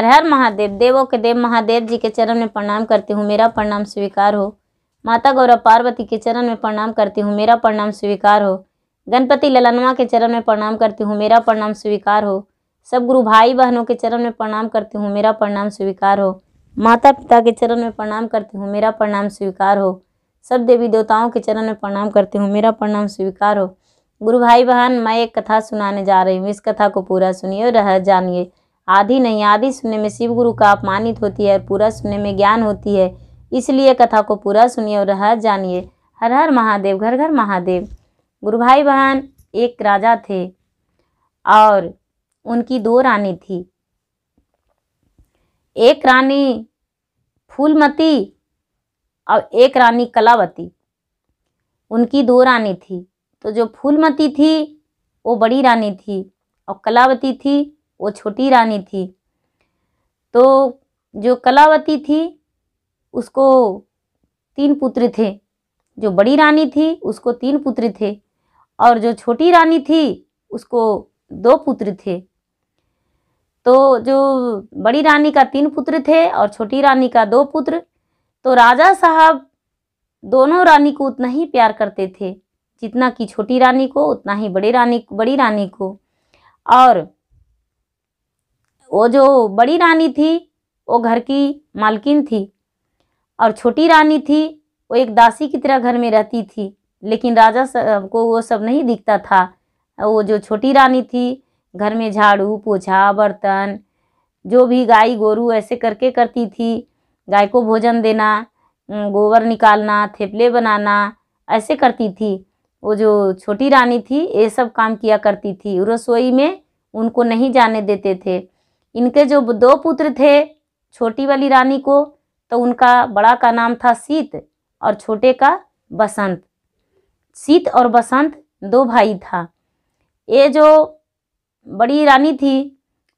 हर हर महादेव देवों के देव महादेव जी के चरण में प्रणाम करती हूँ मेरा प्रणाम स्वीकार हो माता गौरव पार्वती के चरण में प्रणाम करती हूँ मेरा प्रणाम स्वीकार हो गणपति ललनवा के चरण में प्रणाम करती हूँ मेरा प्रणाम स्वीकार हो सब गुरु भाई बहनों के चरण में प्रणाम करती हूँ मेरा प्रणाम स्वीकार हो माता पिता के चरण में प्रणाम करती हूँ मेरा प्रणाम स्वीकार हो सब देवी देवताओं के चरण में प्रणाम करती हूँ मेरा प्रणाम स्वीकार हो गुरु भाई बहन मैं एक कथा सुनाने जा रही हूँ इस कथा को पूरा सुनिए और रह जानिए आधी नहीं आधी सुनने में शिव गुरु का अपमानित होती है और पूरा सुनने में ज्ञान होती है इसलिए कथा को पूरा सुनिए और हर जानिए हर हर महादेव घर घर महादेव गुरु भाई बहन एक राजा थे और उनकी दो रानी थी एक रानी फूलमती और एक रानी कलावती उनकी दो रानी थी तो जो फूलमती थी वो बड़ी रानी थी और कलावती थी वो छोटी रानी थी तो जो कलावती थी उसको तीन पुत्र थे जो बड़ी रानी थी उसको तीन पुत्र थे और जो छोटी रानी थी उसको दो पुत्र थे तो जो बड़ी रानी का तीन पुत्र थे और छोटी रानी का दो पुत्र तो राजा साहब दोनों रानी को उतना ही प्यार करते थे जितना कि छोटी रानी को उतना ही बड़ी रानी बड़ी रानी को और वो जो बड़ी रानी थी वो घर की मालकिन थी और छोटी रानी थी वो एक दासी की तरह घर में रहती थी लेकिन राजा सब को वो सब नहीं दिखता था वो जो छोटी रानी थी घर में झाड़ू पोछा बर्तन जो भी गाय गोरू ऐसे करके करती थी गाय को भोजन देना गोबर निकालना थेपले बनाना ऐसे करती थी वो जो छोटी रानी थी ये सब काम किया करती थी रसोई में उनको नहीं जाने देते थे इनके जो दो पुत्र थे छोटी वाली रानी को तो उनका बड़ा का नाम था सीत और छोटे का बसंत सीत और बसंत दो भाई था ये जो बड़ी रानी थी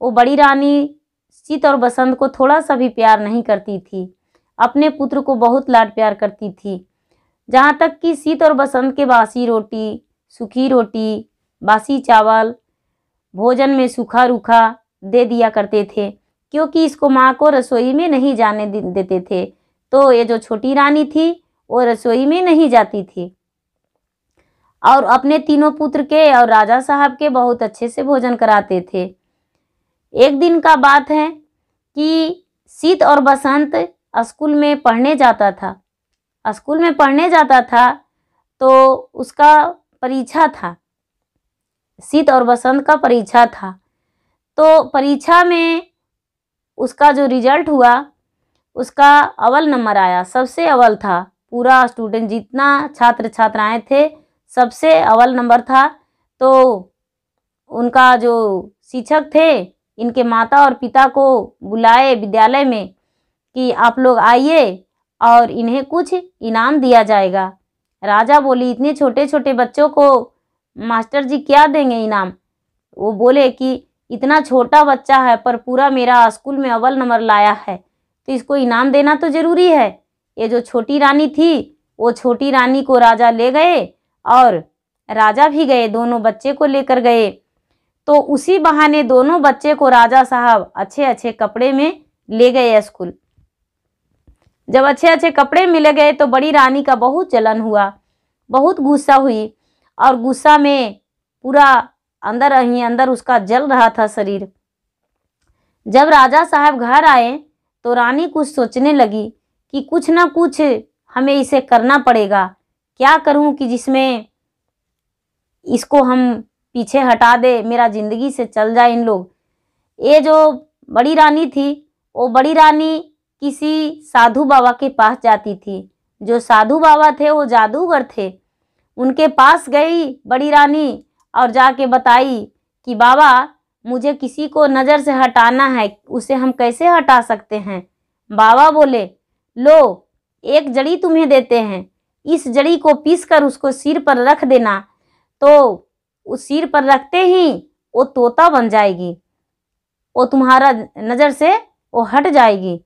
वो बड़ी रानी सीत और बसंत को थोड़ा सा भी प्यार नहीं करती थी अपने पुत्र को बहुत लाड प्यार करती थी जहाँ तक कि सीत और बसंत के बासी रोटी सूखी रोटी बासी चावल भोजन में सूखा रूखा दे दिया करते थे क्योंकि इसको माँ को रसोई में नहीं जाने देते थे तो ये जो छोटी रानी थी वो रसोई में नहीं जाती थी और अपने तीनों पुत्र के और राजा साहब के बहुत अच्छे से भोजन कराते थे एक दिन का बात है कि शीत और बसंत स्कूल में पढ़ने जाता था स्कूल में पढ़ने जाता था तो उसका परीक्षा था शीत और बसंत का परीक्षा था तो परीक्षा में उसका जो रिजल्ट हुआ उसका अव्वल नंबर आया सबसे अव्वल था पूरा स्टूडेंट जितना छात्र छात्राएं थे सबसे अव्वल नंबर था तो उनका जो शिक्षक थे इनके माता और पिता को बुलाए विद्यालय में कि आप लोग आइए और इन्हें कुछ इनाम दिया जाएगा राजा बोली इतने छोटे छोटे बच्चों को मास्टर जी क्या देंगे इनाम वो बोले कि इतना छोटा बच्चा है पर पूरा मेरा स्कूल में अव्वल नंबर लाया है तो इसको इनाम देना तो ज़रूरी है ये जो छोटी रानी थी वो छोटी रानी को राजा ले गए और राजा भी गए दोनों बच्चे को लेकर गए तो उसी बहाने दोनों बच्चे को राजा साहब अच्छे अच्छे कपड़े में ले गए स्कूल जब अच्छे अच्छे कपड़े मिले गए तो बड़ी रानी का बहुत जलन हुआ बहुत गुस्सा हुई और गुस्सा में पूरा अंदर ही अंदर उसका जल रहा था शरीर जब राजा साहब घर आए तो रानी कुछ सोचने लगी कि कुछ ना कुछ हमें इसे करना पड़ेगा क्या करूं कि जिसमें इसको हम पीछे हटा दे मेरा ज़िंदगी से चल जाए इन लोग ये जो बड़ी रानी थी वो बड़ी रानी किसी साधु बाबा के पास जाती थी जो साधु बाबा थे वो जादूगर थे उनके पास गई बड़ी रानी और जाके बताई कि बाबा मुझे किसी को नज़र से हटाना है उसे हम कैसे हटा सकते हैं बाबा बोले लो एक जड़ी तुम्हें देते हैं इस जड़ी को पीस कर उसको सिर पर रख देना तो उस सिर पर रखते ही वो तोता बन जाएगी वो तुम्हारा नज़र से वो हट जाएगी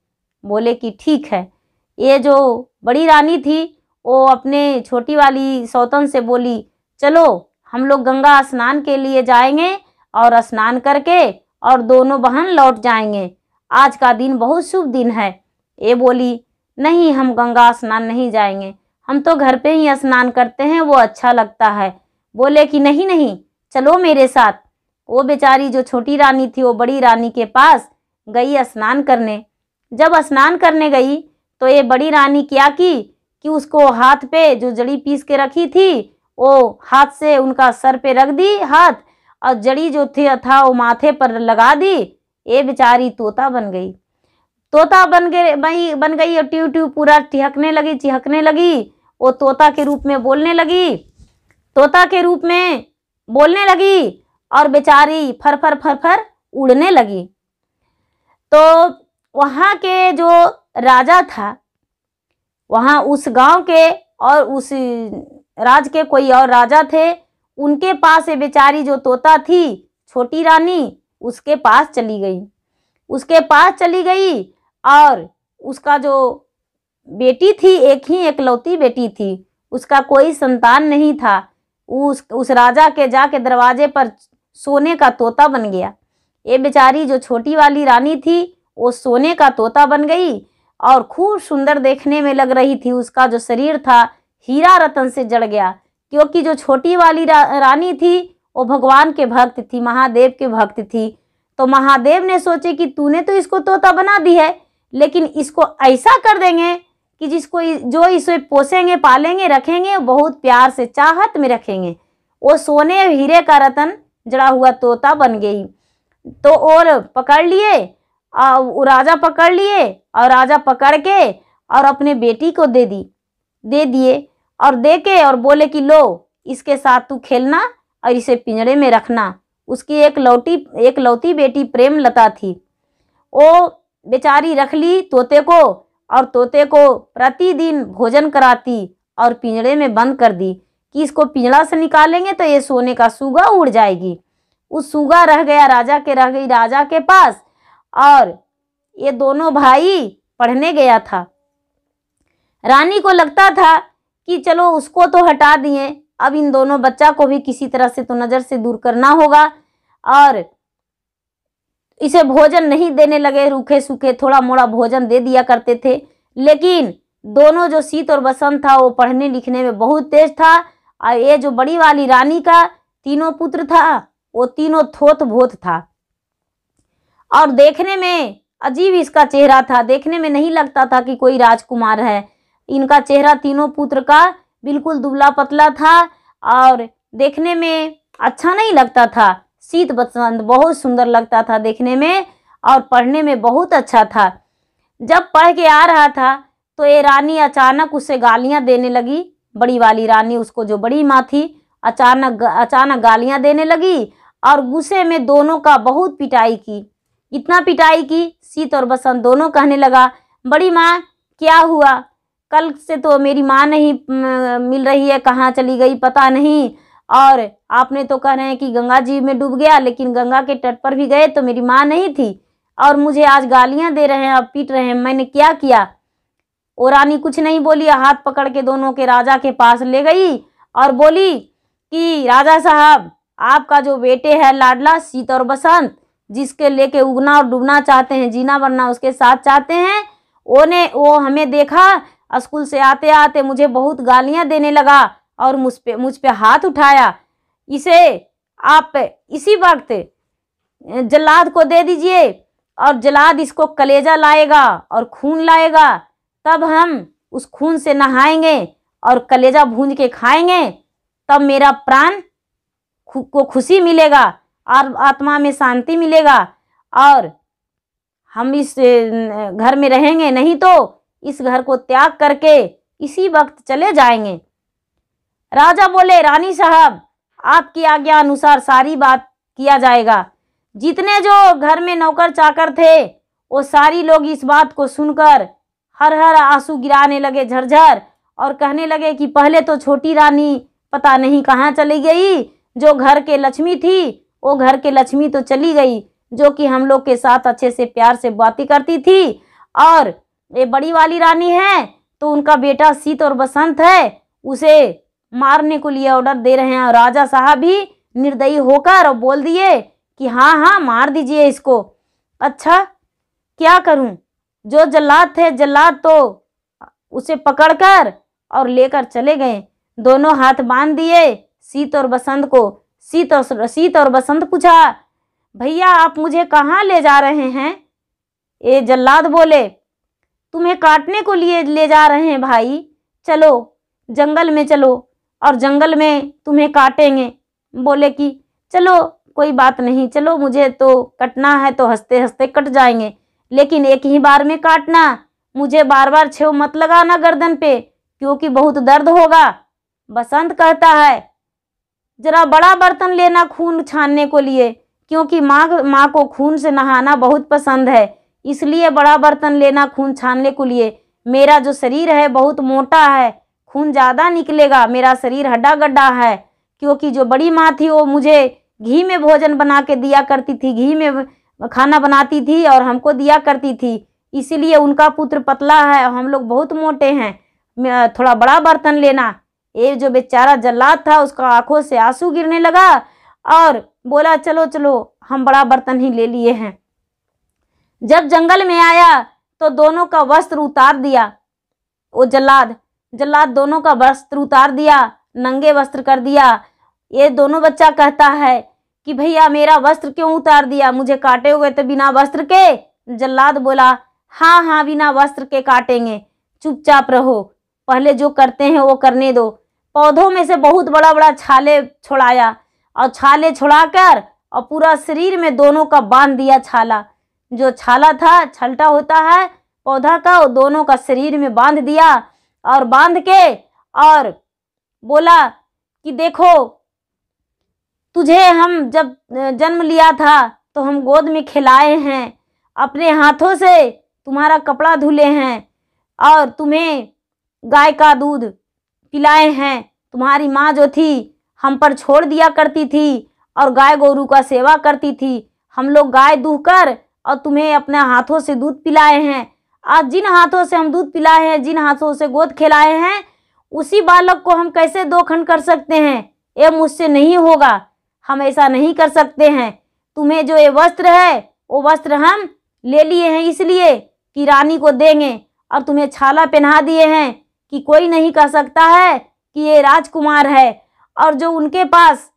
बोले कि ठीक है ये जो बड़ी रानी थी वो अपने छोटी वाली सौतन से बोली चलो हम लोग गंगा स्नान के लिए जाएंगे और स्नान करके और दोनों बहन लौट जाएंगे आज का दिन बहुत शुभ दिन है ये बोली नहीं हम गंगा स्नान नहीं जाएंगे हम तो घर पे ही स्नान करते हैं वो अच्छा लगता है बोले कि नहीं नहीं चलो मेरे साथ वो बेचारी जो छोटी रानी थी वो बड़ी रानी के पास गई स्नान करने जब स्नान करने गई तो ये बड़ी रानी क्या की कि उसको हाथ पे जो जड़ी पीस के रखी थी वो हाथ से उनका सर पे रख दी हाथ और जड़ी जो थी था वो माथे पर लगा दी ये बेचारी तोता बन गई तोता बन गए भाई बन गई और ट्यू ट्यू पूरा ठिहकने लगी चिहकने लगी वो तोता के रूप में बोलने लगी तोता के रूप में बोलने लगी और बेचारी फर फर फर फर उड़ने लगी तो वहाँ के जो राजा था वहाँ उस गांव के और उस राज के कोई और राजा थे उनके पास ये बेचारी जो तोता थी छोटी रानी उसके पास चली गई उसके पास चली गई और उसका जो बेटी थी एक ही एकलौती बेटी थी उसका कोई संतान नहीं था उस उस राजा के जाके दरवाजे पर सोने का तोता बन गया ये बेचारी जो छोटी वाली रानी थी वो सोने का तोता बन गई और खूब सुंदर देखने में लग रही थी उसका जो शरीर था हीरा रतन से जड़ गया क्योंकि जो छोटी वाली रा, रानी थी वो भगवान के भक्त थी महादेव के भक्त थी तो महादेव ने सोचे कि तूने तो इसको तोता बना दी है लेकिन इसको ऐसा कर देंगे कि जिसको जो इसे पोसेंगे पालेंगे रखेंगे बहुत प्यार से चाहत में रखेंगे वो सोने हीरे का रतन जड़ा हुआ तोता बन गई तो और पकड़ लिए और राजा पकड़ लिए और राजा पकड़ के और अपने बेटी को दे दी दे दिए और दे के और बोले कि लो इसके साथ तू खेलना और इसे पिंजड़े में रखना उसकी एक लौटी एक लौती बेटी प्रेम लता थी वो बेचारी रख ली तोते को और तोते को प्रतिदिन भोजन कराती और पिंजड़े में बंद कर दी कि इसको पिंजड़ा से निकालेंगे तो ये सोने का सूगा उड़ जाएगी उस सूगा रह गया राजा के रह गई राजा के पास और ये दोनों भाई पढ़ने गया था रानी को लगता था कि चलो उसको तो हटा दिए अब इन दोनों बच्चा को भी किसी तरह से तो नज़र से दूर करना होगा और इसे भोजन नहीं देने लगे रूखे सूखे थोड़ा मोड़ा भोजन दे दिया करते थे लेकिन दोनों जो शीत और बसंत था वो पढ़ने लिखने में बहुत तेज था और ये जो बड़ी वाली रानी का तीनों पुत्र था वो तीनों थोत भोत था और देखने में अजीब इसका चेहरा था देखने में नहीं लगता था कि कोई राजकुमार है इनका चेहरा तीनों पुत्र का बिल्कुल दुबला पतला था और देखने में अच्छा नहीं लगता था शीत बसंत बहुत सुंदर लगता था देखने में और पढ़ने में बहुत अच्छा था जब पढ़ के आ रहा था तो ये रानी अचानक उसे गालियाँ देने लगी बड़ी वाली रानी उसको जो बड़ी माँ थी अचानक अचानक गालियाँ देने लगी और गुस्से में दोनों का बहुत पिटाई की इतना पिटाई की शीत और बसंत दोनों कहने लगा बड़ी माँ क्या हुआ कल से तो मेरी माँ नहीं मिल रही है कहाँ चली गई पता नहीं और आपने तो कह रहे हैं कि गंगा जी में डूब गया लेकिन गंगा के तट पर भी गए तो मेरी माँ नहीं थी और मुझे आज गालियाँ दे रहे हैं और पीट रहे हैं मैंने क्या किया वो रानी कुछ नहीं बोली हाथ पकड़ के दोनों के राजा के पास ले गई और बोली कि राजा साहब आपका जो बेटे है लाडला शीत और बसंत जिसके लेके उगना और डूबना चाहते हैं जीना बनना उसके साथ चाहते हैं वो ने वो हमें देखा स्कूल से आते आते मुझे बहुत गालियां देने लगा और मुझ पे मुझ पे हाथ उठाया इसे आप इसी वक्त जलाद को दे दीजिए और जलाद इसको कलेजा लाएगा और खून लाएगा तब हम उस खून से नहाएंगे और कलेजा भूंज के खाएंगे तब मेरा प्राण को खुशी मिलेगा और आत्मा में शांति मिलेगा और हम इस घर में रहेंगे नहीं तो इस घर को त्याग करके इसी वक्त चले जाएंगे राजा बोले रानी साहब आपकी आज्ञा अनुसार सारी बात किया जाएगा जितने जो घर में नौकर चाकर थे वो सारी लोग इस बात को सुनकर हर हर आंसू गिराने लगे झरझर और कहने लगे कि पहले तो छोटी रानी पता नहीं कहाँ चली गई जो घर के लक्ष्मी थी वो घर के लक्ष्मी तो चली गई जो कि हम लोग के साथ अच्छे से प्यार से बातें करती थी और ये बड़ी वाली रानी है तो उनका बेटा शीत और बसंत है उसे मारने को लिए ऑर्डर दे रहे हैं और राजा साहब भी निर्दयी होकर और बोल दिए कि हाँ हाँ मार दीजिए इसको अच्छा क्या करूँ जो जल्लाद थे जल्लाद तो उसे पकड़कर और लेकर चले गए दोनों हाथ बांध दिए शीत और बसंत को शीत और शीत और बसंत पूछा भैया आप मुझे कहाँ ले जा रहे हैं ये जल्लाद बोले तुम्हें काटने को लिए ले जा रहे हैं भाई चलो जंगल में चलो और जंगल में तुम्हें काटेंगे बोले कि चलो कोई बात नहीं चलो मुझे तो कटना है तो हंसते हंसते कट जाएंगे लेकिन एक ही बार में काटना मुझे बार बार छेव मत लगाना गर्दन पे क्योंकि बहुत दर्द होगा बसंत कहता है जरा बड़ा बर्तन लेना खून छानने को लिए क्योंकि माँ माँ को खून से नहाना बहुत पसंद है इसलिए बड़ा बर्तन लेना खून छानने के लिए मेरा जो शरीर है बहुत मोटा है खून ज़्यादा निकलेगा मेरा शरीर हड्डा गड्ढा है क्योंकि जो बड़ी माँ थी वो मुझे घी में भोजन बना के दिया करती थी घी में खाना बनाती थी और हमको दिया करती थी इसीलिए उनका पुत्र पतला है हम लोग बहुत मोटे हैं थोड़ा बड़ा बर्तन लेना ये जो बेचारा जल्लाद था उसका आंखों से आंसू गिरने लगा और बोला चलो चलो हम बड़ा बर्तन ही ले लिए हैं जब जंगल में आया तो दोनों का वस्त्र उतार दिया वो जल्लाद जल्लाद दोनों का वस्त्र उतार दिया नंगे वस्त्र कर दिया ये दोनों बच्चा कहता है कि भैया मेरा वस्त्र क्यों उतार दिया मुझे काटे हुए तो बिना वस्त्र के जल्लाद बोला हाँ हाँ बिना वस्त्र के काटेंगे चुपचाप रहो पहले जो करते हैं वो करने दो पौधों में से बहुत बड़ा बड़ा छाले छोड़ाया और छाले छुड़ाकर और पूरा शरीर में दोनों का बांध दिया छाला जो छाला था छलटा होता है पौधा का वो दोनों का शरीर में बांध दिया और बांध के और बोला कि देखो तुझे हम जब जन्म लिया था तो हम गोद में खिलाए हैं अपने हाथों से तुम्हारा कपड़ा धुले हैं और तुम्हें गाय का दूध पिलाए हैं तुम्हारी माँ जो थी हम पर छोड़ दिया करती थी और गाय गोरू का सेवा करती थी हम लोग गाय दूह कर और तुम्हें अपने हाथों से दूध पिलाए हैं आज जिन हाथों से हम दूध पिलाए हैं जिन हाथों से गोद खिलाए हैं उसी बालक को हम कैसे दो खंड कर सकते हैं ये मुझसे नहीं होगा हम ऐसा नहीं कर सकते हैं तुम्हें जो ये वस्त्र है वो वस्त्र हम ले लिए हैं इसलिए कि रानी को देंगे और तुम्हें छाला पहना दिए हैं कि कोई नहीं कह सकता है कि ये राजकुमार है और जो उनके पास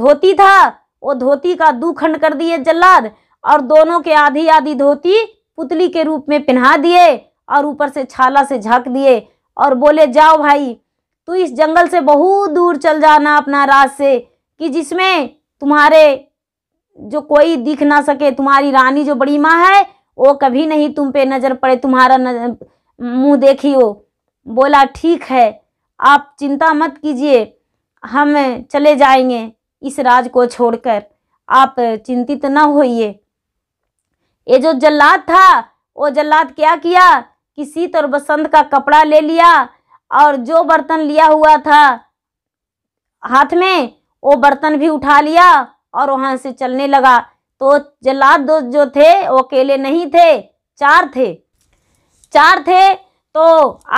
धोती था वो धोती का दू खंड कर दिए जल्लाद और दोनों के आधी आधी धोती पुतली के रूप में पहना दिए और ऊपर से छाला से झाँक दिए और बोले जाओ भाई तू इस जंगल से बहुत दूर चल जाना अपना राज से कि जिसमें तुम्हारे जो कोई दिख ना सके तुम्हारी रानी जो बड़ी माँ है वो कभी नहीं तुम पे नज़र पड़े तुम्हारा मुंह देखी हो बोला ठीक है आप चिंता मत कीजिए हम चले जाएंगे इस राज को छोड़कर आप चिंतित ना होइए ये जो जल्लाद था वो जल्लाद क्या किया कि शीत और बसंत का कपड़ा ले लिया और जो बर्तन लिया हुआ था हाथ में वो बर्तन भी उठा लिया और वहाँ से चलने लगा तो जल्लाद दोस्त जो थे वो अकेले नहीं थे चार थे चार थे तो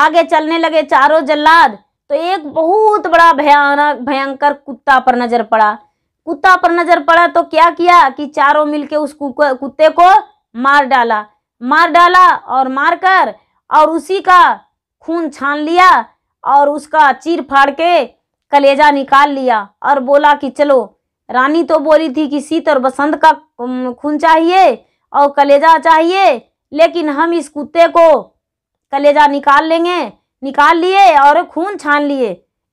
आगे चलने लगे चारों जल्लाद तो एक बहुत बड़ा भयानक भयंकर कुत्ता पर नजर पड़ा कुत्ता पर नजर पड़ा तो क्या किया कि चारों मिलके उस कुत्ते को मार डाला मार डाला और मार कर और उसी का खून छान लिया और उसका चीर फाड़ के कलेजा निकाल लिया और बोला कि चलो रानी तो बोली थी कि शीत और बसंत का खून चाहिए और कलेजा चाहिए लेकिन हम इस कुत्ते को कलेजा निकाल लेंगे निकाल लिए और खून छान लिए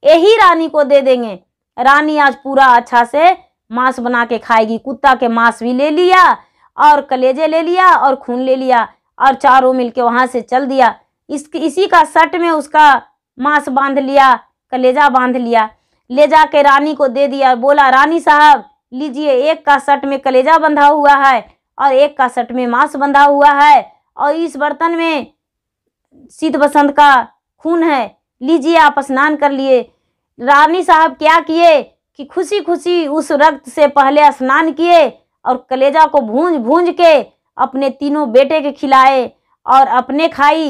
यही रानी को दे देंगे रानी आज पूरा अच्छा से मांस बना के खाएगी कुत्ता के मांस भी ले लिया और कलेजे ले लिया और खून ले लिया और चारों मिलके वहाँ से चल दिया इस इसी का सट में उसका मांस बांध लिया कलेजा बांध लिया ले जा के रानी को दे दिया बोला रानी साहब लीजिए एक का सट में कलेजा बंधा हुआ है और एक का सट में मांस बंधा हुआ है और इस बर्तन में शीत बसंत का खून है लीजिए आप स्नान कर लिए रानी साहब क्या किए कि खुशी खुशी उस रक्त से पहले स्नान किए और कलेजा को भूंज भूंज के अपने तीनों बेटे के खिलाए और अपने खाई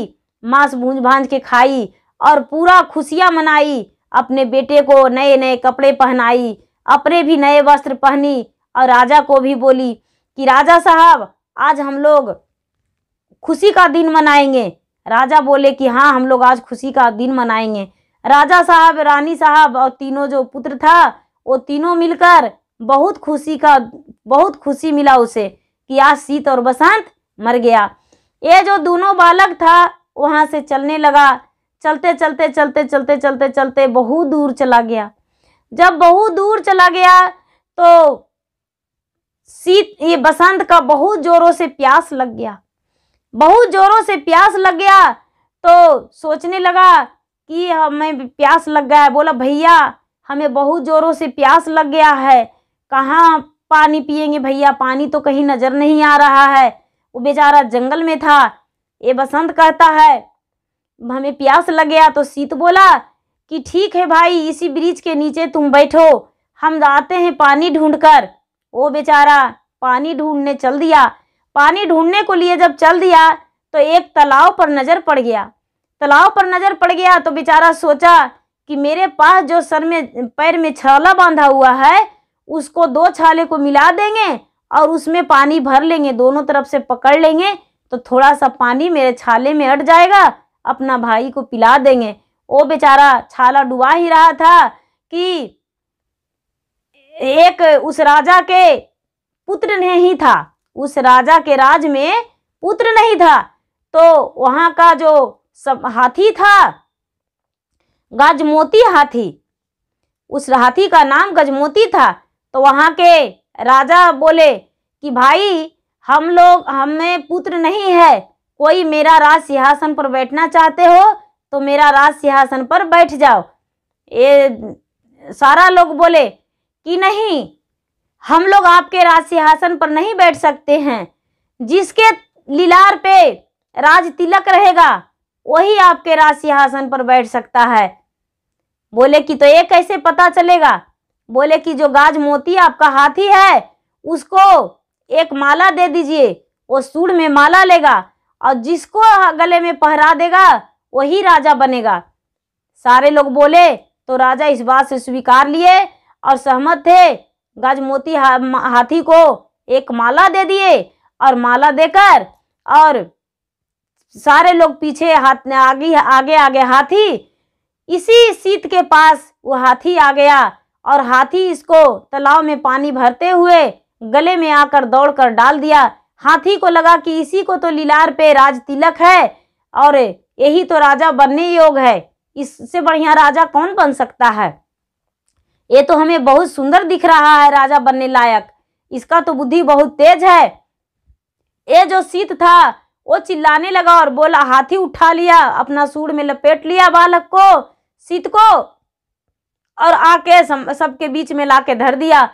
मांस भूंज भांज के खाई और पूरा खुशियाँ मनाई अपने बेटे को नए नए कपड़े पहनाई अपने भी नए वस्त्र पहनी और राजा को भी बोली कि राजा साहब आज हम लोग खुशी का दिन मनाएंगे राजा बोले कि हाँ हम लोग आज खुशी का दिन मनाएंगे राजा साहब रानी साहब और तीनों जो पुत्र था वो तीनों मिलकर बहुत खुशी का बहुत खुशी मिला उसे कि आज शीत और बसंत मर गया ये जो दोनों बालक था वहाँ से चलने लगा चलते चलते चलते चलते चलते चलते बहुत दूर चला गया जब बहुत दूर चला गया तो शीत ये बसंत का बहुत जोरों से प्यास लग गया बहुत जोरों से प्यास लग गया तो सोचने लगा कि हमें प्यास लग गया है बोला भैया हमें बहुत जोरों से प्यास लग गया है कहाँ पानी पिएंगे भैया पानी तो कहीं नज़र नहीं आ रहा है वो बेचारा जंगल में था ये बसंत कहता है हमें प्यास लग गया तो सीत बोला कि ठीक है भाई इसी ब्रिज के नीचे तुम बैठो हम जाते हैं पानी ढूंढकर वो बेचारा पानी ढूंढने चल दिया पानी ढूंढने को लिए जब चल दिया तो एक तालाब पर नज़र पड़ गया तालाब पर नज़र पड़ गया तो बेचारा सोचा कि मेरे पास जो सर में पैर में छाला बांधा हुआ है उसको दो छाले को मिला देंगे और उसमें पानी भर लेंगे दोनों तरफ से पकड़ लेंगे तो थोड़ा सा पानी मेरे छाले में अट जाएगा अपना भाई को पिला देंगे वो बेचारा छाला डुबा ही रहा था कि एक उस राजा के पुत्र नहीं था उस राजा के राज में पुत्र नहीं था तो वहाँ का जो सब हाथी था गजमोती हाथी उस हाथी का नाम गजमोती था तो वहाँ के राजा बोले कि भाई हम लोग हमें पुत्र नहीं है कोई मेरा राज सिंहासन पर बैठना चाहते हो तो मेरा राज सिंहासन पर बैठ जाओ ये सारा लोग बोले कि नहीं हम लोग आपके राज सिंहासन पर नहीं बैठ सकते हैं जिसके लीलार पे राज तिलक रहेगा वही आपके राज सिंहासन पर बैठ सकता है बोले कि तो ये कैसे पता चलेगा बोले कि जो गाज मोती आपका हाथी है उसको एक माला दे दीजिए वो सूर में माला लेगा और जिसको गले में पहरा देगा वही राजा बनेगा सारे लोग बोले तो राजा इस बात से स्वीकार लिए और सहमत थे मोती हा, हाथी को एक माला दे दिए और माला देकर और सारे लोग पीछे हाथ आगे आगे आगे हाथी इसी सीत के पास वो हाथी आ गया और हाथी इसको तालाब में पानी भरते हुए गले में आकर दौड़कर डाल दिया हाथी को लगा कि इसी को तो लीलार पे राज तिलक है और यही तो राजा बनने योग है इससे बढ़िया राजा कौन बन सकता है ये तो हमें बहुत सुंदर दिख रहा है राजा बनने लायक इसका तो बुद्धि बहुत तेज है ये जो सीत था वो चिल्लाने लगा और बोला हाथी उठा लिया अपना सूर में लपेट लिया बालक को सीत को और आके सबके बीच में लाके धर दिया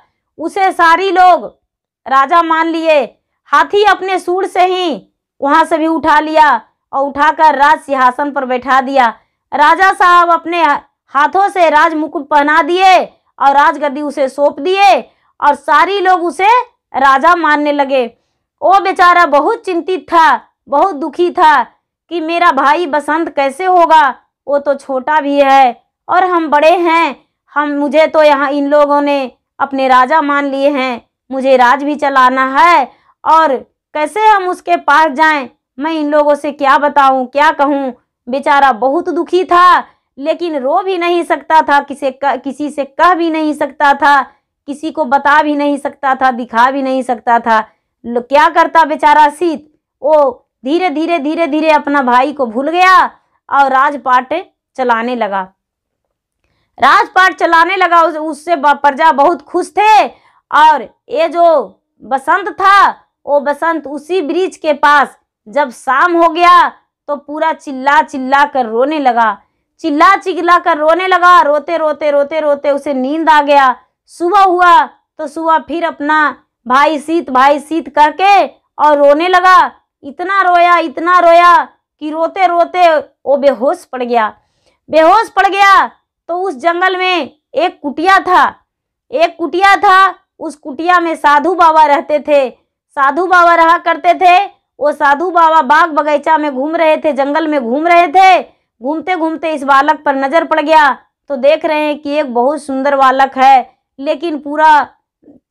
उसे सारी लोग राजा मान लिए हाथी अपने सूर से ही वहां से भी उठा लिया और उठाकर राज सिंहासन पर बैठा दिया राजा साहब अपने हाथों से राज मुकुट पहना दिए और राजगद्दी उसे सौंप दिए और सारी लोग उसे राजा मानने लगे वो बेचारा बहुत चिंतित था बहुत दुखी था कि मेरा भाई बसंत कैसे होगा वो तो छोटा भी है और हम बड़े हैं हम मुझे तो यहाँ इन लोगों ने अपने राजा मान लिए हैं मुझे राज भी चलाना है और कैसे हम उसके पास जाएं मैं इन लोगों से क्या बताऊं क्या कहूं बेचारा बहुत दुखी था लेकिन रो भी नहीं सकता था किसे किसी से कह भी नहीं सकता था किसी को बता भी नहीं सकता था दिखा भी नहीं सकता था क्या करता बेचारा सीत वो धीरे धीरे धीरे धीरे अपना भाई को भूल गया और राजपाट चलाने लगा राजपाट चलाने लगा उस, उससे प्रजा बहुत खुश थे और ये जो बसंत था वो बसंत उसी ब्रिज के पास जब शाम हो गया तो पूरा चिल्ला चिल्ला कर रोने लगा चिल्ला चिल्ला कर रोने लगा रोते रोते रोते रोते उसे नींद आ गया सुबह हुआ तो सुबह फिर अपना भाई सीत भाई सीत करके और रोने लगा इतना रोया इतना रोया कि रोते रोते वो बेहोश पड़ गया बेहोश पड़ गया तो उस जंगल में एक कुटिया था एक कुटिया था उस कुटिया में साधु बाबा रहते थे साधु बाबा रहा करते थे वो साधु बाबा बाग बगीचा में घूम रहे थे जंगल में घूम रहे थे घूमते घूमते इस बालक पर नजर पड़ गया तो देख रहे हैं कि एक बहुत सुंदर बालक है लेकिन पूरा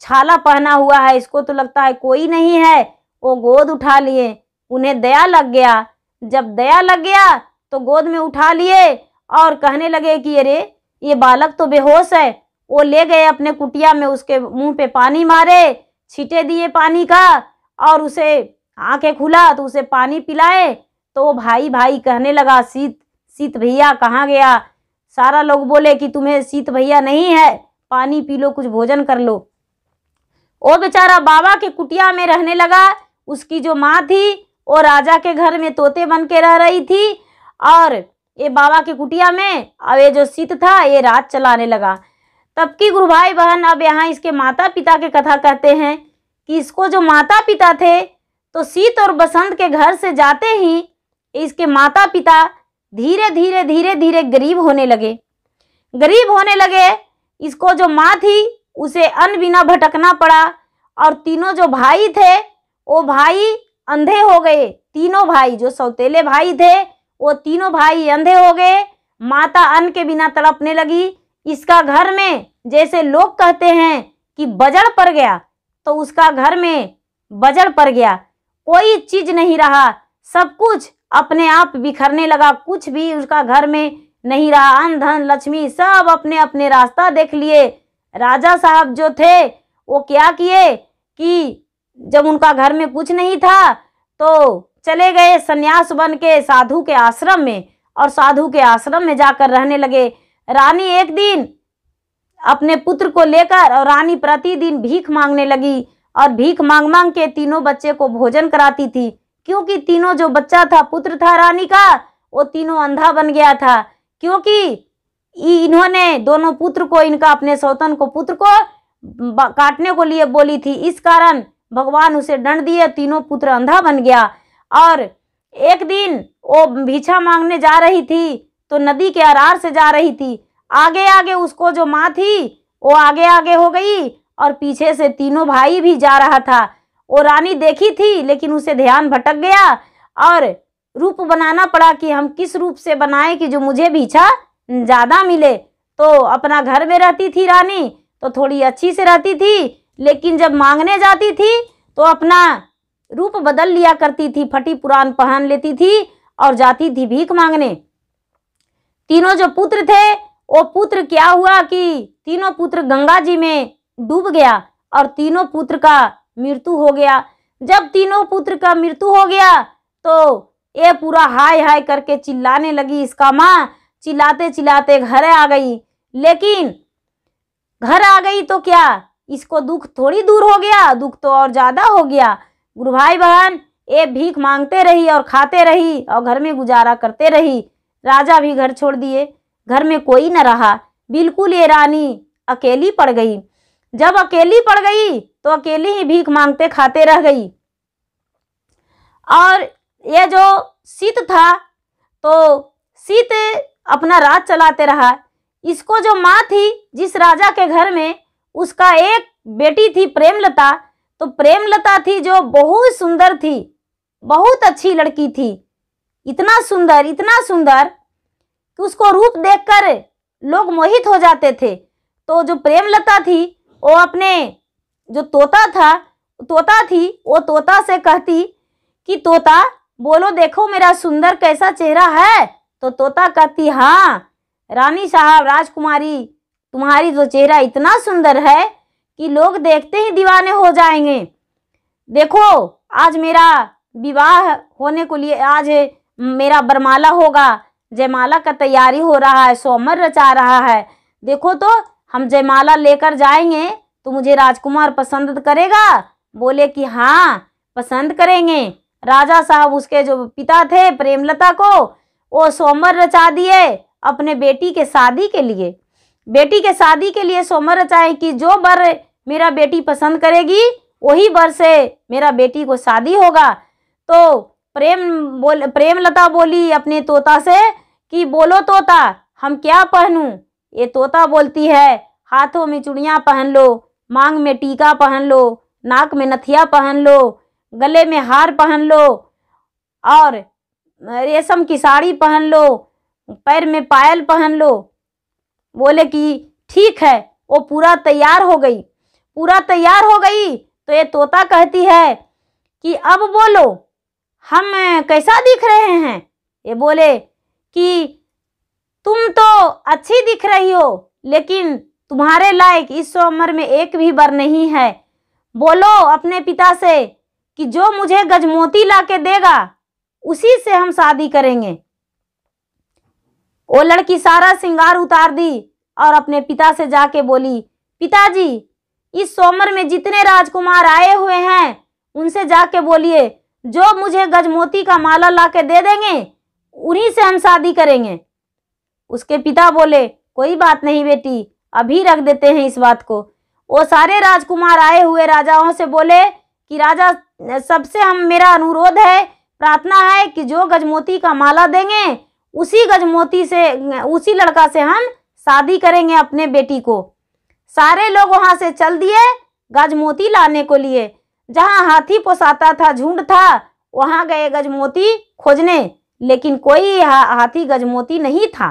छाला पहना हुआ है इसको तो लगता है कोई नहीं है वो गोद उठा लिए उन्हें दया लग गया जब दया लग गया तो गोद में उठा लिए और कहने लगे कि अरे ये बालक तो बेहोश है वो ले गए अपने कुटिया में उसके मुंह पे पानी मारे छीटे दिए पानी का और उसे आंखें खुला तो उसे पानी पिलाए तो वो भाई भाई कहने लगा सीत सीत भैया कहाँ गया सारा लोग बोले कि तुम्हें सीत भैया नहीं है पानी पी लो कुछ भोजन कर लो वो बेचारा बाबा के कुटिया में रहने लगा उसकी जो माँ थी वो राजा के घर में तोते बन के रह रही थी और ये बाबा की कुटिया में अब ये जो सीत था ये रात चलाने लगा तब की गुरु भाई बहन अब यहाँ इसके माता पिता के कथा कहते हैं कि इसको जो माता पिता थे तो सीत और बसंत के घर से जाते ही इसके माता पिता धीरे धीरे धीरे धीरे गरीब होने लगे गरीब होने लगे इसको जो माँ थी उसे अन बिना भटकना पड़ा और तीनों जो भाई थे वो भाई अंधे हो गए तीनों भाई जो सौतेले भाई थे वो तीनों भाई अंधे हो गए माता अन्न के बिना तड़पने लगी इसका घर में जैसे लोग कहते हैं कि बजड़ पड़ गया तो उसका घर में बजड़ पड़ गया कोई चीज नहीं रहा सब कुछ अपने आप बिखरने लगा कुछ भी उसका घर में नहीं रहा अन धन लक्ष्मी सब अपने अपने रास्ता देख लिए राजा साहब जो थे वो क्या किए कि जब उनका घर में कुछ नहीं था तो चले गए सन्यास बन के साधु के आश्रम में और साधु के आश्रम में जाकर रहने लगे रानी एक दिन अपने पुत्र को लेकर और रानी प्रतिदिन भीख मांगने लगी और भीख मांग मांग के तीनों बच्चे को भोजन कराती थी क्योंकि तीनों जो बच्चा था पुत्र था रानी का वो तीनों अंधा बन गया था क्योंकि इन्होंने दोनों पुत्र को इनका अपने सौतन को पुत्र को काटने को लिए बोली थी इस कारण भगवान उसे दंड दिए तीनों पुत्र अंधा बन गया और एक दिन वो भीछा मांगने जा रही थी तो नदी के आरार से जा रही थी आगे आगे उसको जो माँ थी वो आगे आगे हो गई और पीछे से तीनों भाई भी जा रहा था वो रानी देखी थी लेकिन उसे ध्यान भटक गया और रूप बनाना पड़ा कि हम किस रूप से बनाएं कि जो मुझे भीछा ज़्यादा मिले तो अपना घर में रहती थी रानी तो थोड़ी अच्छी से रहती थी लेकिन जब मांगने जाती थी तो अपना रूप बदल लिया करती थी फटी पुरान पहन लेती थी और जाती थी भीख मांगने तीनों जो पुत्र थे वो पुत्र क्या हुआ कि तीनों पुत्र गंगा जी में डूब गया और तीनों पुत्र का मृत्यु हो गया जब तीनों पुत्र का मृत्यु हो गया तो ये पूरा हाय हाय करके चिल्लाने लगी इसका माँ चिल्लाते चिल्लाते घर आ गई लेकिन घर आ गई तो क्या इसको दुख थोड़ी दूर हो गया दुख तो और ज़्यादा हो गया गुरु भाई बहन ये भीख मांगते रही और खाते रही और घर में गुजारा करते रही राजा भी घर छोड़ दिए घर में कोई न रहा बिल्कुल ये रानी अकेली पड़ गई जब अकेली पड़ गई तो अकेली ही भीख मांगते खाते रह गई और ये जो सीत था तो सीत अपना राज चलाते रहा इसको जो माँ थी जिस राजा के घर में उसका एक बेटी थी प्रेमलता तो प्रेमलता थी जो बहुत सुंदर थी बहुत अच्छी लड़की थी इतना सुंदर इतना सुंदर कि उसको रूप देखकर लोग मोहित हो जाते थे तो जो प्रेमलता थी वो अपने जो तोता था तोता थी वो तोता से कहती कि तोता बोलो देखो मेरा सुंदर कैसा चेहरा है तो तोता कहती हाँ रानी साहब राजकुमारी तुम्हारी जो चेहरा इतना सुंदर है कि लोग देखते ही दीवाने हो जाएंगे देखो आज मेरा विवाह होने को लिए आज मेरा बरमाला होगा जयमाला का तैयारी हो रहा है सोमर रचा रहा है देखो तो हम जयमाला लेकर जाएंगे तो मुझे राजकुमार पसंद करेगा बोले कि हाँ पसंद करेंगे राजा साहब उसके जो पिता थे प्रेमलता को वो सोमर रचा दिए अपने बेटी के शादी के लिए बेटी के शादी के लिए सोमर रचाए कि जो बर मेरा बेटी पसंद करेगी वही बर से मेरा बेटी को शादी होगा तो प्रेम बोल प्रेम लता बोली अपने तोता से कि बोलो तोता हम क्या पहनूं ये तोता बोलती है हाथों में चुड़ियाँ पहन लो मांग में टीका पहन लो नाक में नथिया पहन लो गले में हार पहन लो और रेशम की साड़ी पहन लो पैर में पायल पहन लो बोले कि ठीक है वो पूरा तैयार हो गई पूरा तैयार हो गई तो ये तोता कहती है कि अब बोलो हम कैसा दिख रहे हैं ये बोले कि तुम तो अच्छी दिख रही हो लेकिन तुम्हारे लायक इस उम्र में एक भी बर नहीं है बोलो अपने पिता से कि जो मुझे गजमोती ला के देगा उसी से हम शादी करेंगे वो लड़की सारा श्रृंगार उतार दी और अपने पिता से जाके बोली पिताजी इस सोमर में जितने राजकुमार आए हुए हैं उनसे जाके बोलिए जो मुझे गजमोती का माला ला के दे देंगे उन्हीं से हम शादी करेंगे उसके पिता बोले कोई बात नहीं बेटी अभी रख देते हैं इस बात को वो सारे राजकुमार आए हुए राजाओं से बोले कि राजा सबसे हम मेरा अनुरोध है प्रार्थना है कि जो गजमोती का माला देंगे उसी गजमोती से उसी लड़का से हम शादी करेंगे अपने बेटी को सारे लोग वहां से चल दिए गजमोती लाने को लिए जहां हाथी पोसाता था झुंड था वहां गए गजमोती खोजने लेकिन कोई हा, हाथी गजमोती नहीं था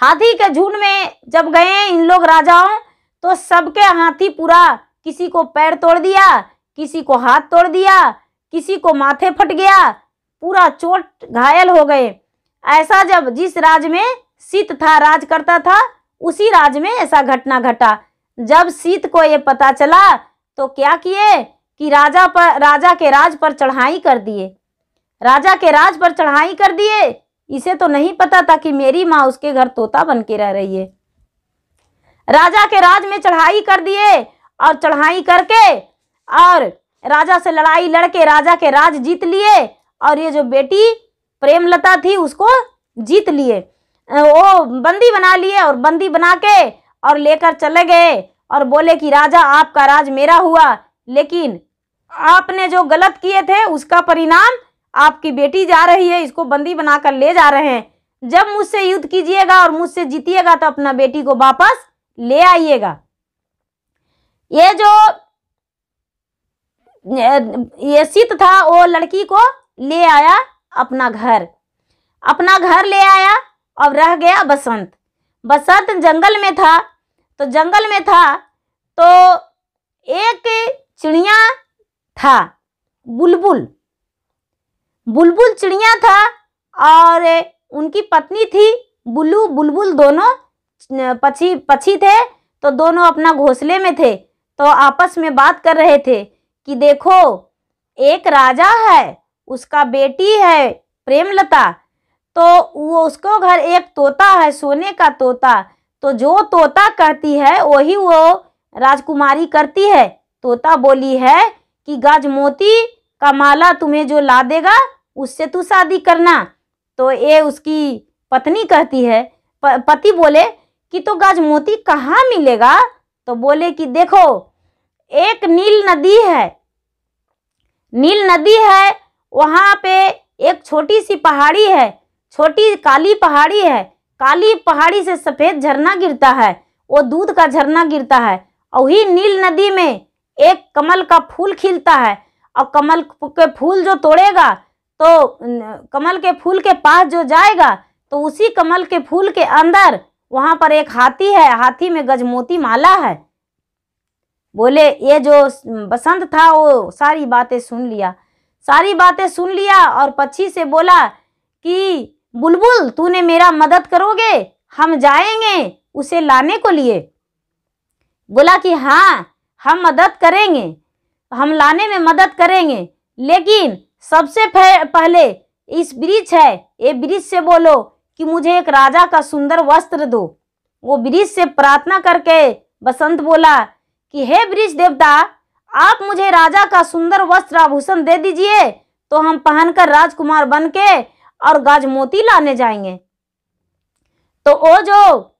हाथी के झुंड में जब गए इन लोग राजाओं तो सबके हाथी पूरा किसी को पैर तोड़ दिया किसी को हाथ तोड़ दिया किसी को माथे फट गया पूरा चोट घायल हो गए ऐसा जब जिस राज में सीत था राज करता था उसी राज में ऐसा घटना घटा जब सीत को ये पता चला तो क्या किए कि राजा पर राजा के राज पर चढ़ाई कर दिए राजा के राज पर चढ़ाई कर दिए इसे तो नहीं पता था कि मेरी माँ उसके घर तोता बन के रह रही है राजा के राज में चढ़ाई कर दिए और चढ़ाई करके और राजा से लड़ाई लड़के राजा के राज जीत लिए और ये जो बेटी प्रेमलता थी उसको जीत लिए वो बंदी बना लिए और बंदी बना के और लेकर चले गए और बोले कि राजा आपका राज मेरा हुआ लेकिन आपने जो गलत किए थे उसका परिणाम आपकी बेटी जा रही है इसको बंदी बनाकर ले जा रहे हैं जब मुझसे युद्ध कीजिएगा और मुझसे जीतिएगा तो अपना बेटी को वापस ले आइएगा ये जो ये सित था वो लड़की को ले आया अपना घर अपना घर ले आया और रह गया बसंत बसंत जंगल में था तो जंगल में था तो एक चिड़िया था बुलबुल बुलबुल चिड़िया था और उनकी पत्नी थी बुल्लू बुलबुल दोनों पक्षी पक्षी थे तो दोनों अपना घोंसले में थे तो आपस में बात कर रहे थे कि देखो एक राजा है उसका बेटी है प्रेमलता तो वो उसको घर एक तोता है सोने का तोता तो जो तोता कहती है वही वो, वो राजकुमारी करती है तोता बोली है कि गजमोती का माला तुम्हें जो ला देगा उससे तू शादी करना तो ये उसकी पत्नी कहती है प, पति बोले कि तो गजमोती कहाँ मिलेगा तो बोले कि देखो एक नील नदी है नील नदी है वहाँ पे एक छोटी सी पहाड़ी है छोटी काली पहाड़ी है काली पहाड़ी से सफ़ेद झरना गिरता है वो दूध का झरना गिरता है और ही नील नदी में एक कमल का फूल खिलता है और कमल के फूल जो तोड़ेगा तो कमल के फूल के पास जो जाएगा तो उसी कमल के फूल के अंदर वहाँ पर एक हाथी है हाथी में गजमोती माला है बोले ये जो बसंत था वो सारी बातें सुन लिया सारी बातें सुन लिया और पक्षी से बोला कि बुलबुल तूने मेरा मदद करोगे हम जाएंगे उसे लाने को लिए बोला कि हाँ हम मदद करेंगे हम लाने में मदद करेंगे लेकिन सबसे पहले इस ब्रिज है ये ब्रिज से बोलो कि मुझे एक राजा का सुंदर वस्त्र दो वो ब्रिज से प्रार्थना करके बसंत बोला कि हे ब्रिज देवता आप मुझे राजा का सुंदर वस्त्र आभूषण दे दीजिए तो हम पहनकर राजकुमार बन के और मोती लाने जाएंगे तो वो जो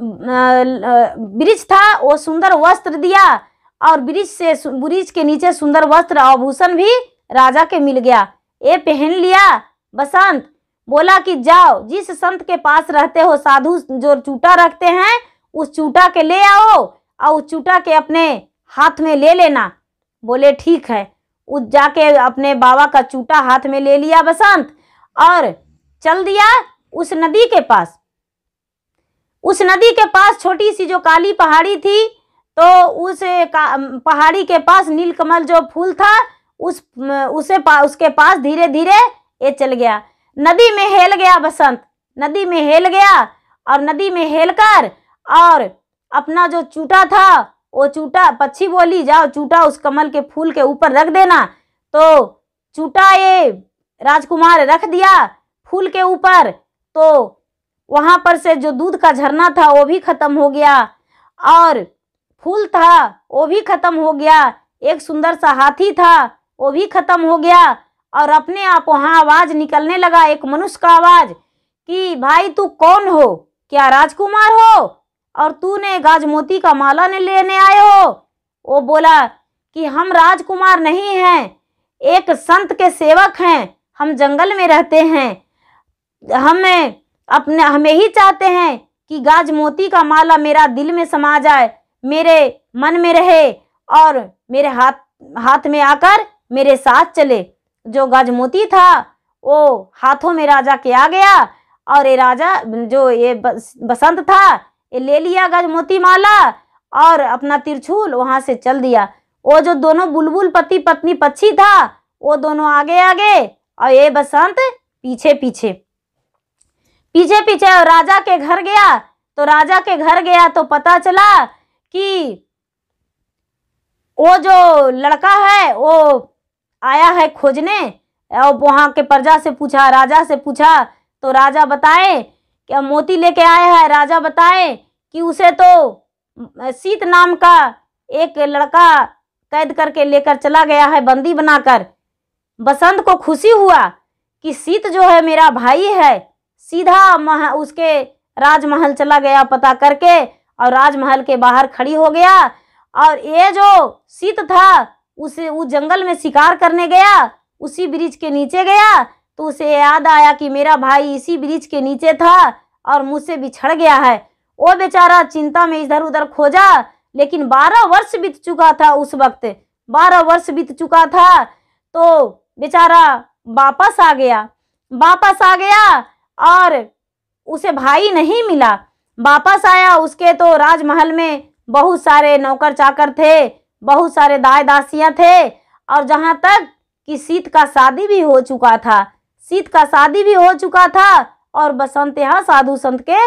ब्रिज था वो सुंदर वस्त्र दिया और ब्रिज से ब्रिज के नीचे सुंदर वस्त्र आभूषण भी राजा के मिल गया ये पहन लिया बसंत बोला कि जाओ जिस संत के पास रहते हो साधु जो चूटा रखते हैं उस चूटा के ले आओ और उस चूटा के अपने हाथ में ले लेना बोले ठीक है उस जाके अपने बाबा का चूटा हाथ में ले लिया बसंत और चल दिया उस नदी के पास उस नदी के पास छोटी सी जो काली पहाड़ी थी तो उस पहाड़ी के पास नीलकमल जो फूल था उस उसे पा, उसके पास धीरे धीरे ये चल गया नदी में हेल गया बसंत नदी में हेल गया और नदी में हेल कर और अपना जो चूटा था वो चूटा पक्षी बोली जाओ चूटा उस कमल के फूल के ऊपर रख देना तो चूटा ये राजकुमार रख दिया फूल के ऊपर तो वहाँ पर से जो दूध का झरना था वो भी खत्म हो गया और फूल था वो भी खत्म हो गया एक सुंदर सा हाथी था वो भी खत्म हो गया और अपने आप वहाँ आवाज निकलने लगा एक मनुष्य का आवाज कि भाई तू कौन हो क्या राजकुमार हो और तूने मोती का माला ने लेने आए हो वो बोला कि हम राजकुमार नहीं हैं एक संत के सेवक हैं हम जंगल में रहते हैं हमें अपने हमें ही चाहते हैं कि गाज मोती का माला मेरा दिल में समा जाए मेरे मन में रहे और मेरे हाथ हाथ में आकर मेरे साथ चले जो गाज मोती था वो हाथों में राजा के आ गया और ये राजा जो ये बसंत था ये ले लिया गज माला और अपना तिरछूल वहां से चल दिया वो जो दोनों बुलबुल पति पत्नी पक्षी था वो दोनों आगे आगे और ये बसंत पीछे पीछे पीछे पीछे और राजा के घर गया तो राजा के घर गया तो पता चला कि वो जो लड़का है वो आया है खोजने और वहां के प्रजा से पूछा राजा से पूछा तो राजा बताए क्या मोती लेके आया है राजा बताए कि उसे तो सीत नाम का एक लड़का कैद करके लेकर चला गया है बंदी बनाकर बसंत को खुशी हुआ कि सीत जो है मेरा भाई है सीधा मह उसके राजमहल चला गया पता करके और राजमहल के बाहर खड़ी हो गया और ये जो सीत था उसे उस जंगल में शिकार करने गया उसी ब्रिज के नीचे गया तो उसे याद आया कि मेरा भाई इसी ब्रिज के नीचे था और मुझसे बिछड़ गया है वो बेचारा चिंता में इधर उधर खोजा लेकिन बारह वर्ष बीत चुका था उस वक्त बारह वर्ष बीत चुका था तो बेचारा वापस आ गया वापस आ गया और उसे भाई नहीं मिला वापस आया उसके तो राजमहल में बहुत सारे नौकर चाकर थे बहुत सारे दाय दासियां थे और जहाँ तक कि सीत का शादी भी हो चुका था सीत का शादी भी हो चुका था और बसंत यहाँ साधु संत के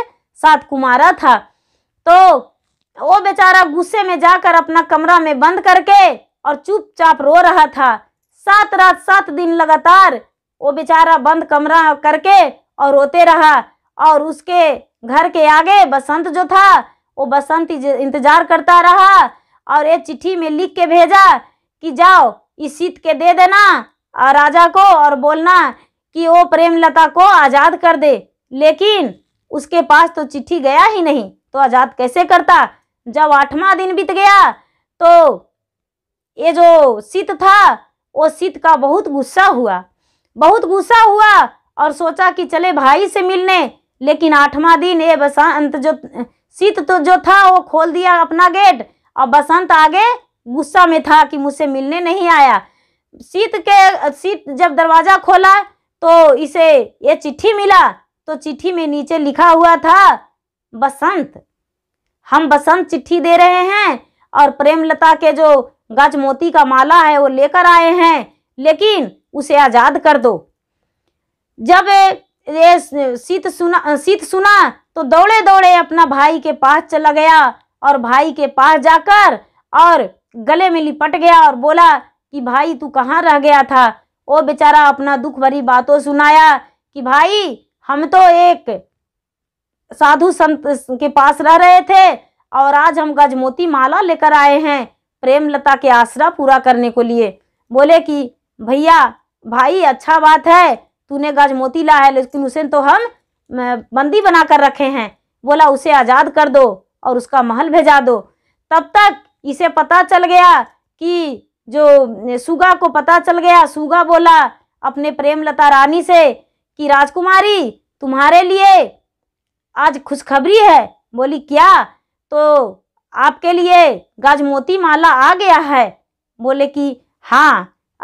साथ कुमारा था तो वो बेचारा गुस्से में जाकर अपना कमरा में बंद करके और चुपचाप रो रहा था सात रात सात दिन लगातार वो बेचारा बंद कमरा करके और रोते रहा और उसके घर के आगे बसंत जो था वो बसंत इंतजार करता रहा और एक चिट्ठी में लिख के भेजा कि जाओ इस सीत के दे देना और राजा को और बोलना कि वो प्रेमलता को आज़ाद कर दे लेकिन उसके पास तो चिट्ठी गया ही नहीं तो आज़ाद कैसे करता जब आठवां दिन बीत गया तो ये जो सीत था वो सित का बहुत गुस्सा हुआ बहुत गुस्सा हुआ और सोचा कि चले भाई से मिलने लेकिन आठवां दिन ये बसंत जो सीत तो जो था वो खोल दिया अपना गेट और बसंत आगे गुस्सा में था कि मुझसे मिलने नहीं आया सीत के सीत जब दरवाज़ा खोला तो इसे ये चिट्ठी मिला तो चिट्ठी में नीचे लिखा हुआ था बसंत हम बसंत चिट्ठी दे रहे हैं और प्रेमलता के जो गज मोती का माला है वो लेकर आए हैं लेकिन उसे आजाद कर दो जब ये सीत सुना सीत सुना तो दौड़े दौड़े अपना भाई के पास चला गया और भाई के पास जाकर और गले में लिपट गया और बोला कि भाई तू कहाँ रह गया था वो बेचारा अपना दुख भरी बातों सुनाया कि भाई हम तो एक साधु संत के पास रह रहे थे और आज हम गजमोती माला लेकर आए हैं प्रेम लता के आसरा पूरा करने को लिए बोले कि भैया भाई अच्छा बात है तूने गजमोती ला है लेकिन उसे तो हम बंदी बना कर रखे हैं बोला उसे आज़ाद कर दो और उसका महल भेजा दो तब तक इसे पता चल गया कि जो सुगा को पता चल गया सुगा बोला अपने प्रेमलता रानी से कि राजकुमारी तुम्हारे लिए आज खुशखबरी है बोली क्या तो आपके लिए गजमोती माला आ गया है बोले कि हाँ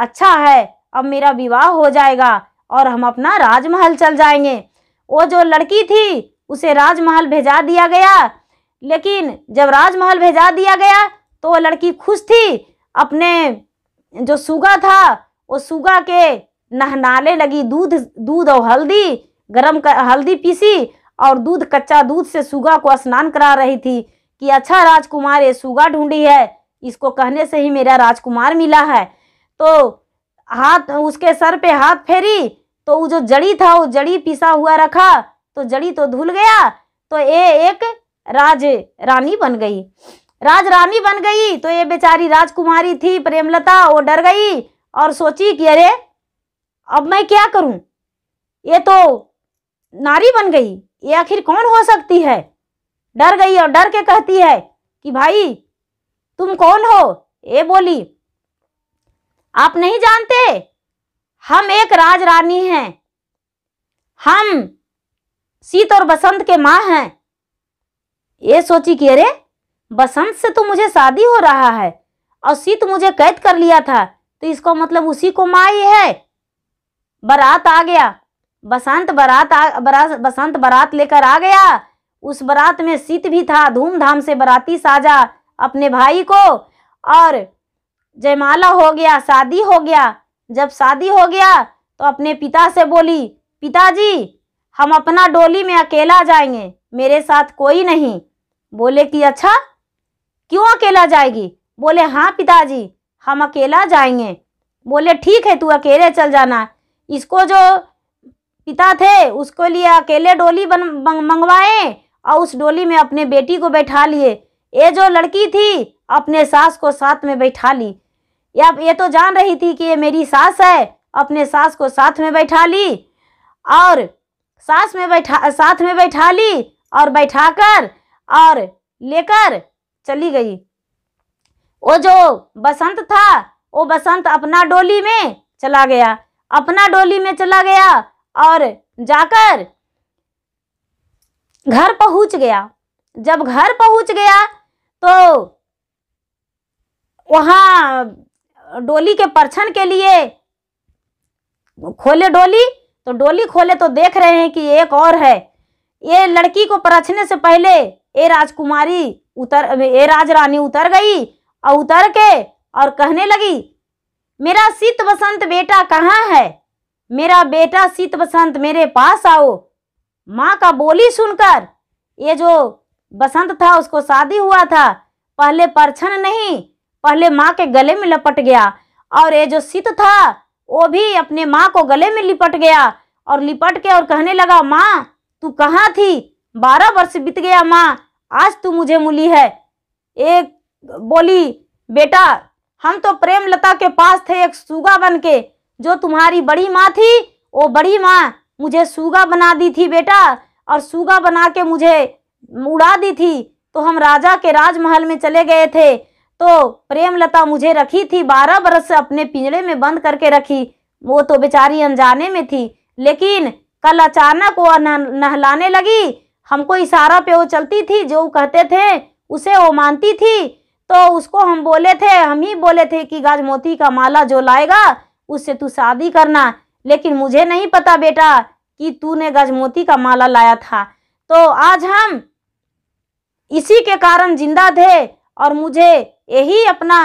अच्छा है अब मेरा विवाह हो जाएगा और हम अपना राजमहल चल जाएंगे वो जो लड़की थी उसे राजमहल भेजा दिया गया लेकिन जब राजमहल भेजा दिया गया तो वो लड़की खुश थी अपने जो सुगा था वो सुगा के नहनाने लगी दूध दूध और हल्दी गरम कर हल्दी पीसी और दूध कच्चा दूध से सुगा को स्नान करा रही थी कि अच्छा राजकुमार ये सुगा ढूंढी है इसको कहने से ही मेरा राजकुमार मिला है तो हाथ उसके सर पे हाथ फेरी तो वो जो जड़ी था वो जड़ी पिसा हुआ रखा तो जड़ी तो धुल गया तो ये एक राज रानी बन गई राज रानी बन गई तो ये बेचारी राजकुमारी थी प्रेमलता वो डर गई और सोची कि अरे अब मैं क्या करूं ये तो नारी बन गई ये आखिर कौन हो सकती है डर गई और डर के कहती है कि भाई तुम कौन हो ये बोली आप नहीं जानते हम एक राज रानी हैं हम शीत और बसंत के माँ हैं ये सोची कि अरे बसंत से तो मुझे शादी हो रहा है और शीत मुझे कैद कर लिया था तो इसको मतलब उसी को माँ ही है बारात आ गया बसंत बरात बसंत बरात लेकर आ गया उस बारात में सीत भी था धूमधाम से बराती साजा अपने भाई को और जयमाला हो गया शादी हो गया जब शादी हो गया तो अपने पिता से बोली पिताजी हम अपना डोली में अकेला जाएंगे मेरे साथ कोई नहीं बोले कि अच्छा क्यों अकेला जाएगी बोले हाँ पिताजी हम अकेला जाएंगे बोले ठीक है तू अकेले चल जाना इसको जो पिता थे उसको लिए अकेले डोली बन मंगवाए और उस डोली में अपने बेटी को बैठा लिए ये जो लड़की थी अपने सास को साथ में बैठा ली या ये तो जान रही थी कि ये मेरी सास है अपने सास को साथ में बैठा ली और सास में बैठा साथ में बैठा ली और बैठाकर और लेकर चली गई वो जो बसंत था वो बसंत अपना डोली में चला गया अपना डोली में चला गया और जाकर घर पहुंच गया जब घर पहुंच गया तो वहां डोली के परछन के लिए खोले डोली तो डोली खोले तो देख रहे हैं कि एक और है ये लड़की को परछने से पहले ए राजकुमारी उतर ए राज रानी उतर गई और उतर के और कहने लगी मेरा शीत बसंत बेटा कहाँ है मेरा बेटा शीत वसंत मेरे पास आओ माँ का बोली सुनकर ये जो बसंत था उसको शादी हुआ था पहले परछन नहीं पहले माँ के गले में लपट गया और ये जो शीत था वो भी अपने माँ को गले में लिपट गया और लिपट के और कहने लगा माँ तू कहाँ थी बारह वर्ष बीत गया माँ आज तू मुझे मुली है एक बोली बेटा हम तो प्रेम लता के पास थे एक सूगा बन के जो तुम्हारी बड़ी माँ थी वो बड़ी माँ मुझे सूगा बना दी थी बेटा और सूगा बना के मुझे उड़ा दी थी तो हम राजा के राजमहल में चले गए थे तो प्रेमलता मुझे रखी थी बारह बरस से अपने पिंजड़े में बंद करके रखी वो तो बेचारी अनजाने में थी लेकिन कल अचानक वो नहलाने लगी हमको इशारा पे वो चलती थी जो कहते थे उसे वो मानती थी तो उसको हम बोले थे हम ही बोले थे कि गाज मोती का माला जो लाएगा उससे तू शादी करना लेकिन मुझे नहीं पता बेटा कि तूने गजमोती का माला लाया था तो आज हम इसी के कारण जिंदा थे और मुझे यही अपना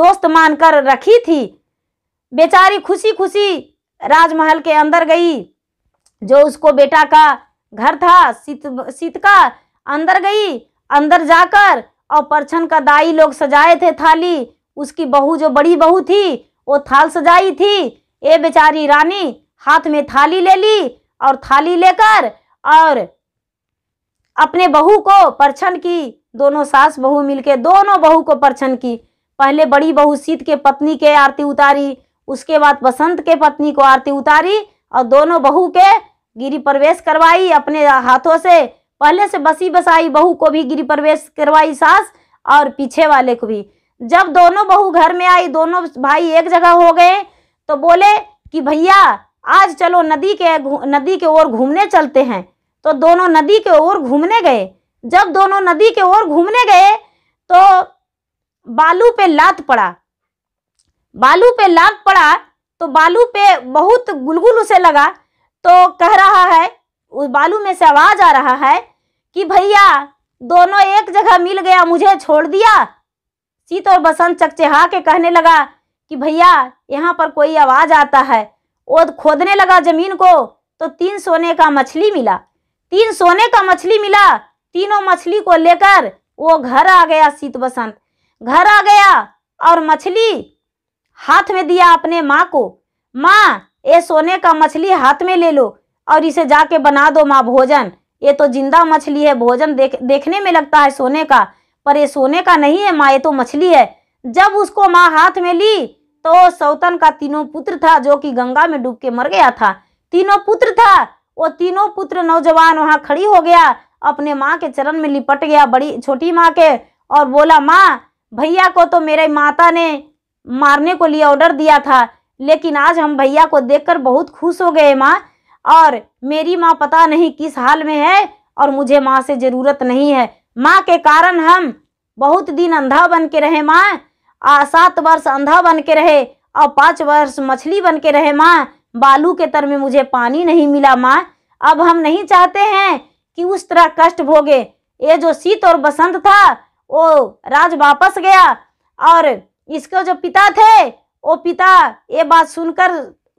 दोस्त मानकर रखी थी बेचारी खुशी खुशी राजमहल के अंदर गई जो उसको बेटा का घर था सीत सीत का अंदर गई अंदर जाकर और परछन का दाई लोग सजाए थे थाली उसकी बहू जो बड़ी बहू थी वो थाल सजाई थी ए बेचारी रानी हाथ में थाली ले ली और थाली लेकर और अपने बहू को परछन की दोनों सास बहू मिलके दोनों बहू को परछन की पहले बड़ी बहू सीत के पत्नी के आरती उतारी उसके बाद बसंत के पत्नी को आरती उतारी और दोनों बहू के गिरी प्रवेश करवाई अपने हाथों से पहले से बसी बसाई बहू को भी गिरी प्रवेश करवाई सास और पीछे वाले को भी जब दोनों बहू घर में आई दोनों भाई एक जगह हो गए तो बोले कि भैया आज चलो नदी के नदी के ओर घूमने चलते हैं तो दोनों नदी के ओर घूमने गए जब दोनों नदी के ओर घूमने गए तो बालू पे लात पड़ा बालू पे लात पड़ा तो बालू पे बहुत गुलगुल उसे लगा तो कह रहा है उस बालू में से आवाज आ रहा है कि भैया दोनों एक जगह मिल गया मुझे छोड़ दिया सीत और बसंत चकचहा के कहने लगा कि भैया यहाँ पर कोई आवाज आता है वो खोदने लगा जमीन को तो तीन सोने का मछली मिला तीन सोने का मछली मिला तीनों मछली को लेकर वो घर आ गया सीत बसंत घर आ गया और मछली हाथ में दिया अपने माँ को माँ ये सोने का मछली हाथ में ले लो और इसे जाके बना दो माँ भोजन ये तो जिंदा मछली है भोजन देख देखने में लगता है सोने का पर ये सोने का नहीं है माँ ये तो मछली है जब उसको माँ हाथ में ली तो सौतन का तीनों पुत्र था जो कि गंगा में डूब के मर गया था तीनों पुत्र था वो तीनों पुत्र नौजवान वहाँ खड़ी हो गया अपने माँ के चरण में लिपट गया बड़ी छोटी माँ के और बोला माँ भैया को तो मेरे माता ने मारने को लिए ऑर्डर दिया था लेकिन आज हम भैया को देखकर बहुत खुश हो गए माँ और मेरी माँ पता नहीं किस हाल में है और मुझे माँ से ज़रूरत नहीं है माँ के कारण हम बहुत दिन अंधा बन के रहे माँ सात वर्ष अंधा बन के रहे और पाँच वर्ष मछली बन के रहे माँ बालू के तर में मुझे पानी नहीं मिला माँ अब हम नहीं चाहते हैं कि उस तरह कष्ट भोगे ये जो शीत और बसंत था वो राज वापस गया और इसके जो पिता थे वो पिता ये बात सुनकर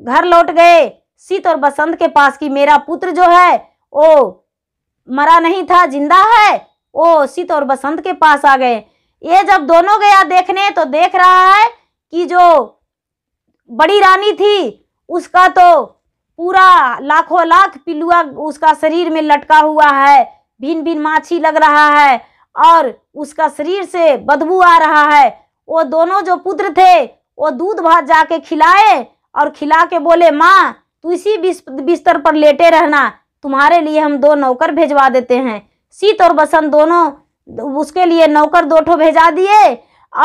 घर लौट गए शीत और बसंत के पास कि मेरा पुत्र जो है ओ मरा नहीं था जिंदा है ओ शीत और बसंत के पास आ गए ये जब दोनों गया देखने तो देख रहा है कि जो बड़ी रानी थी उसका तो पूरा लाखों लाख पिलुआ उसका शरीर में लटका हुआ है भिन भिन माछी लग रहा है और उसका शरीर से बदबू आ रहा है वो दोनों जो पुत्र थे वो दूध भात जाके खिलाए और खिला के बोले माँ तो इसी बिस्तर पर लेटे रहना तुम्हारे लिए हम दो नौकर भेजवा देते हैं शीत और बसंत दोनों उसके लिए नौकर दो ठो भेजा दिए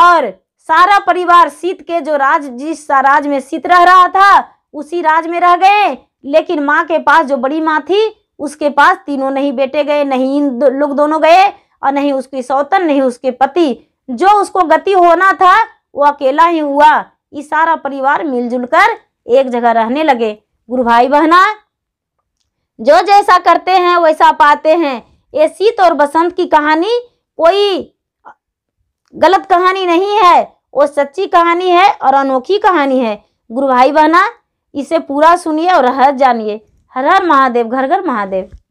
और सारा परिवार शीत के जो राज जिस राज में शीत रह रहा था उसी राज में रह गए लेकिन माँ के पास जो बड़ी माँ थी उसके पास तीनों नहीं बेटे गए नहीं इन दो, लोग दोनों गए और नहीं उसकी सौतन नहीं उसके पति जो उसको गति होना था वो अकेला ही हुआ ये सारा परिवार मिलजुल कर एक जगह रहने लगे गुरु भाई बहना जो जैसा करते हैं वैसा पाते हैं ये शीत और बसंत की कहानी कोई गलत कहानी नहीं है वो सच्ची कहानी है और अनोखी कहानी है गुरु भाई बहना इसे पूरा सुनिए और हर जानिए हर हर महादेव घर घर महादेव